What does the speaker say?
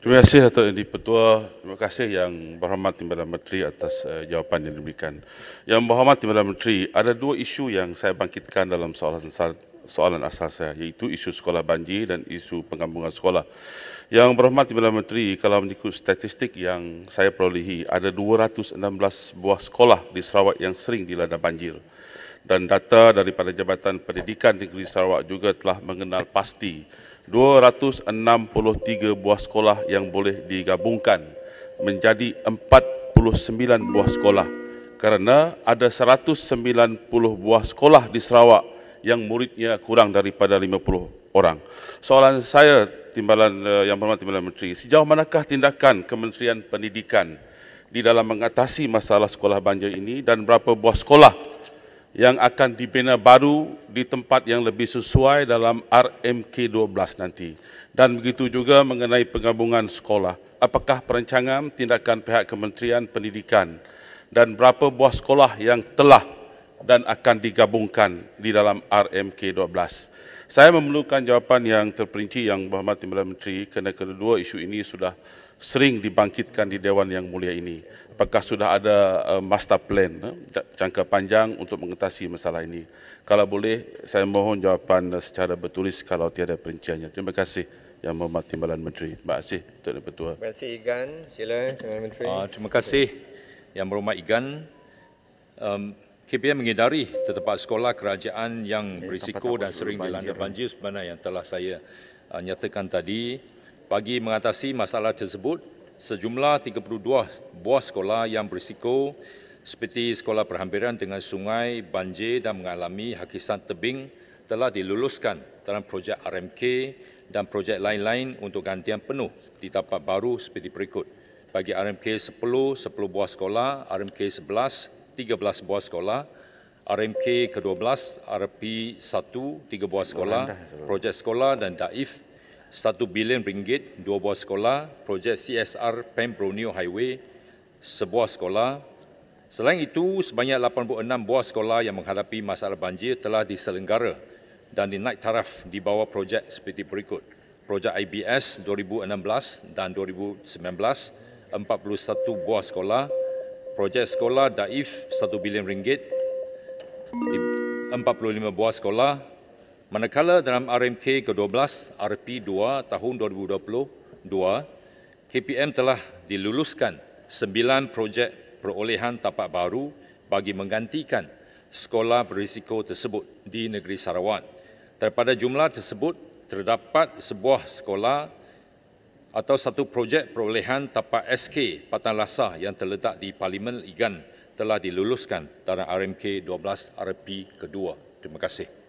Terima kasih Datuk Yang Dipertua. Terima kasih Yang Berhormat Timbalan Menteri atas uh, jawapan yang diberikan. Yang Berhormat Timbalan Menteri, ada dua isu yang saya bangkitkan dalam soalan soalan asal saya iaitu isu sekolah banjir dan isu pengambungan sekolah. Yang Berhormat Timbalan Menteri, kalau mengikut statistik yang saya perolehi, ada 216 buah sekolah di Sarawak yang sering dilanda banjir dan data daripada Jabatan Pendidikan Negeri Sarawak juga telah mengenal pasti 263 buah sekolah yang boleh digabungkan menjadi 49 buah sekolah kerana ada 190 buah sekolah di Sarawak yang muridnya kurang daripada 50 orang. Soalan saya timbalan eh, yang berhormat timbalan menteri, sejauh manakah tindakan Kementerian Pendidikan di dalam mengatasi masalah sekolah banjir ini dan berapa buah sekolah yang akan dibina baru di tempat yang lebih sesuai dalam RMK 12 nanti dan begitu juga mengenai penggabungan sekolah apakah perancangan tindakan pihak Kementerian Pendidikan dan berapa buah sekolah yang telah dan akan digabungkan di dalam RMK 12 saya memerlukan jawapan yang terperinci yang berhormat Timbalan Menteri kerana kedua isu ini sudah sering dibangkitkan di Dewan yang mulia ini. Apakah sudah ada eh, master plan eh, jangka panjang untuk mengatasi masalah ini? Kalau boleh, saya mohon jawapan eh, secara bertulis kalau tiada perinciannya. Terima kasih Yang Berhormat Timbalan Menteri. Terima kasih Tuan Ketua. Terima kasih Igan. Sila Timbalan Menteri. Uh, terima kasih Yang Berhormat Igan. Um, KPM menghindari tempat sekolah kerajaan yang berisiko dan sering dilanda banjir sebenarnya yang telah saya uh, nyatakan tadi. Bagi mengatasi masalah tersebut, sejumlah 32 buah sekolah yang berisiko seperti sekolah perhampiran dengan sungai, banjir dan mengalami hakisan tebing telah diluluskan dalam projek RMK dan projek lain-lain untuk gantian penuh di tapak baru seperti berikut. Bagi RMK 10, 10 buah sekolah, RMK 11, 13 buah sekolah, RMK ke-12, RP1, 3 buah sekolah, projek sekolah dan DAIF, 1 bilion ringgit, 2 buah sekolah, projek CSR Pem Brunei Highway, sebuah sekolah. Selain itu, sebanyak 86 buah sekolah yang menghadapi masalah banjir telah diselenggara dan dinaik taraf di bawah projek seperti berikut. Projek IBS 2016 dan 2019, 41 buah sekolah, projek sekolah daif 1 bilion ringgit di 45 buah sekolah manakala dalam RMK ke-12 RP2 tahun 2022 KPM telah diluluskan 9 projek perolehan tapak baru bagi menggantikan sekolah berisiko tersebut di negeri Sarawak. Terhadap jumlah tersebut, terdapat sebuah sekolah atau satu projek perolehan tapak SK Patan Lasah yang terletak di Parlimen Igan telah diluluskan dalam RMK 12 RP kedua. Terima kasih.